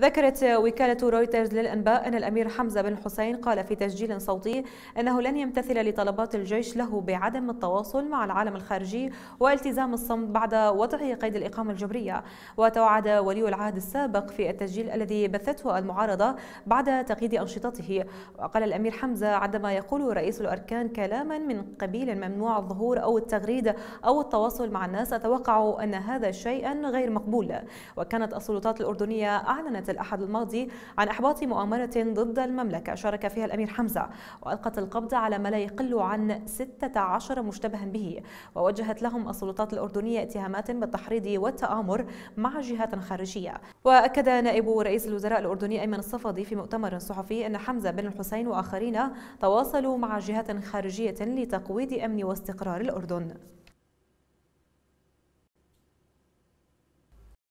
ذكرت وكالة رويترز للأنباء أن الأمير حمزة بن حسين قال في تسجيل صوتي أنه لن يمتثل لطلبات الجيش له بعدم التواصل مع العالم الخارجي والتزام الصمت بعد وضع قيد الإقامة الجبرية وتوعد ولي العهد السابق في التسجيل الذي بثته المعارضة بعد تقييد أنشطته وقال الأمير حمزة عندما يقول رئيس الأركان كلاما من قبيل ممنوع الظهور أو التغريد أو التواصل مع الناس أتوقع أن هذا شيئا غير مقبول وكانت السلطات الأردنية أعلنت أعلنت الأحد الماضي عن إحباط مؤامرة ضد المملكة شارك فيها الأمير حمزة وألقت القبض على ما لا يقل عن 16 مشتبها به ووجهت لهم السلطات الأردنية اتهامات بالتحريض والتآمر مع جهات خارجية وأكد نائب رئيس الوزراء الأردني أيمن الصفدي في مؤتمر صحفي أن حمزة بن الحسين وآخرين تواصلوا مع جهات خارجية لتقويض أمن واستقرار الأردن